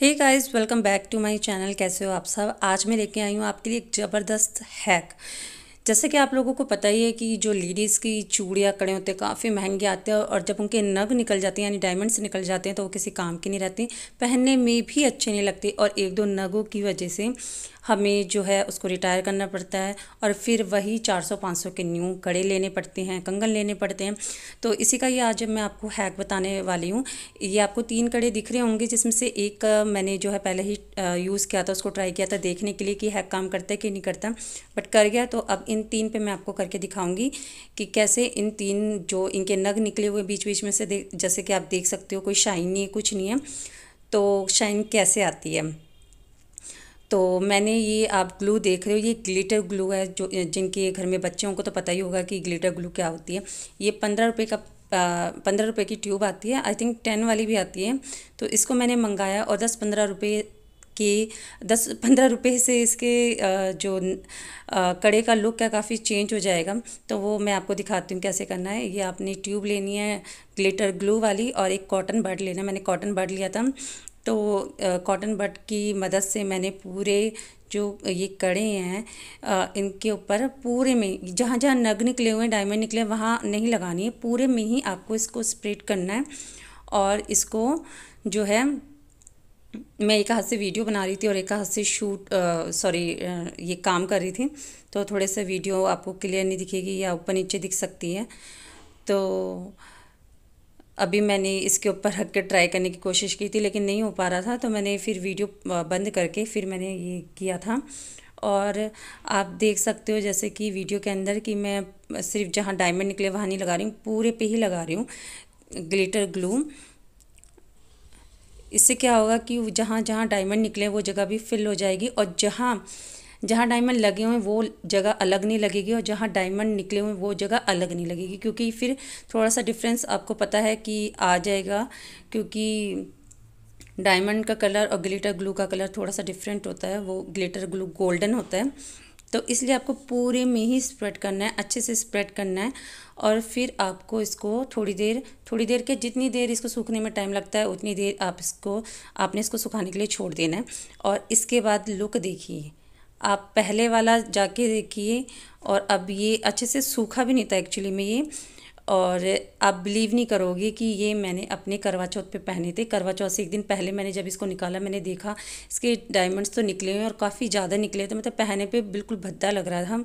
hey guys welcome back to my channel कैसे हो आप सब आज मैं लेके आई हूँ आपके लिए एक ज़बरदस्त हैक जैसे कि आप लोगों को पता ही है कि जो लेडीज़ की चूड़ियाँ कड़े होते हैं काफ़ी महंगे आते हैं और जब उनके नग निकल जाते हैं यानी डायमंड्स निकल जाते हैं तो वो किसी काम की नहीं रहती पहनने में भी अच्छे नहीं लगते और एक दो नगों की वजह से हमें जो है उसको रिटायर करना पड़ता है और फिर वही 400-500 के न्यू कड़े लेने पड़ते हैं कंगन लेने पड़ते हैं तो इसी का ये आज मैं आपको हैक बताने वाली हूँ ये आपको तीन कड़े दिख रहे होंगे जिसमें से एक मैंने जो है पहले ही यूज़ किया था उसको ट्राई किया था देखने के लिए कि हैक काम करता है कि नहीं करता बट कर गया तो अब इन तीन पर मैं आपको करके दिखाऊँगी कि कैसे इन तीन जो इनके नग निकले हुए बीच बीच में से जैसे कि आप देख सकते हो कोई शाइन नहीं है कुछ नहीं है तो शाइन कैसे आती है तो मैंने ये आप ग्लू देख रहे हो ये ग्लिटर ग्लू है जो जिनके घर में बच्चे उनको तो पता ही होगा कि ग्लिटर ग्लू क्या होती है ये पंद्रह रुपये का पंद्रह रुपये की ट्यूब आती है आई थिंक टेन वाली भी आती है तो इसको मैंने मंगाया और दस पंद्रह रुपये कि दस पंद्रह रुपये से इसके जो कड़े का लुक है काफ़ी चेंज हो जाएगा तो वो मैं आपको दिखाती हूँ कैसे करना है ये आपने ट्यूब लेनी है ग्लिटर ग्लू वाली और एक कॉटन बर्ड लेना मैंने कॉटन बर्ड लिया था तो कॉटन बट की मदद से मैंने पूरे जो ये कड़े हैं इनके ऊपर पूरे में जहाँ जहाँ नग निकले हुए हैं डायमंड निकले वहाँ नहीं लगानी है पूरे में ही आपको इसको स्प्रेड करना है और इसको जो है मैं एक हाथ से वीडियो बना रही थी और एक हाथ से शूट सॉरी ये काम कर रही थी तो थोड़े से वीडियो आपको क्लियर नहीं दिखेगी या ऊपर नीचे दिख सकती है तो अभी मैंने इसके ऊपर रख के ट्राई करने की कोशिश की थी लेकिन नहीं हो पा रहा था तो मैंने फिर वीडियो बंद करके फिर मैंने ये किया था और आप देख सकते हो जैसे कि वीडियो के अंदर कि मैं सिर्फ जहाँ डायमंड निकले वहाँ नहीं लगा रही हूँ पूरे पे ही लगा रही हूँ ग्लिटर ग्लू इससे क्या होगा कि जहाँ जहाँ डायमंड निकले वो जगह भी फिल हो जाएगी और जहाँ जहाँ डायमंड लगे हुए हैं वो जगह अलग नहीं लगेगी और जहाँ डायमंड निकले हुए हैं वो जगह अलग नहीं लगेगी क्योंकि फिर थोड़ा सा डिफरेंस आपको पता है कि आ जाएगा क्योंकि डायमंड का कलर और ग्लिटर ग्लू का कलर थोड़ा सा डिफरेंट होता है वो ग्लिटर ग्लू गोल्डन होता है तो इसलिए आपको पूरे में ही स्प्रेड करना है अच्छे से स्प्रेड करना है और फिर आपको इसको थोड़ी देर थोड़ी देर के जितनी देर इसको सूखने में टाइम लगता है उतनी देर आप इसको आपने इसको सुखाने के लिए छोड़ देना है और इसके बाद लुक देखिए आप पहले वाला जाके देखिए और अब ये अच्छे से सूखा भी नहीं था एक्चुअली में ये और आप बिलीव नहीं करोगे कि ये मैंने अपने करवा चौथ पे पहने थे करवा चौथ से एक दिन पहले मैंने जब इसको निकाला मैंने देखा इसके डायमंड्स तो निकले हुए और काफ़ी ज़्यादा निकले थे तो मतलब पहने पे बिल्कुल भद्दा लग रहा था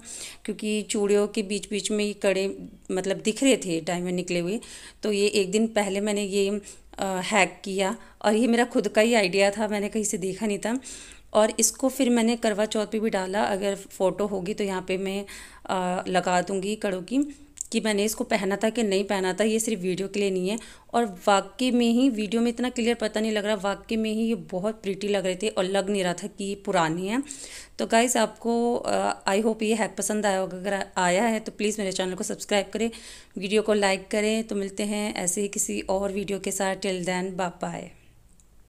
क्योंकि चूड़ियों के बीच बीच में ये कड़े मतलब दिख रहे थे डायमंड निकले हुए तो ये एक दिन पहले मैंने ये हैक किया और ये मेरा खुद का ही आइडिया था मैंने कहीं से देखा नहीं था और इसको फिर मैंने करवा चौथ पे भी डाला अगर फ़ोटो होगी तो यहाँ पे मैं आ, लगा दूँगी कड़ों की कि मैंने इसको पहना था कि नहीं पहना था ये सिर्फ वीडियो के लिए नहीं है और वाकई में ही वीडियो में इतना क्लियर पता नहीं लग रहा वाकई में ही ये बहुत प्रीटी लग रही थी और लग नहीं रहा था कि ये पुरानी है तो गाइज आपको आई होप ये हैक पसंद आया होगा अगर आया है तो प्लीज़ मेरे चैनल को सब्सक्राइब करें वीडियो को लाइक करें तो मिलते हैं ऐसे ही किसी और वीडियो के साथ टिल दैन बाय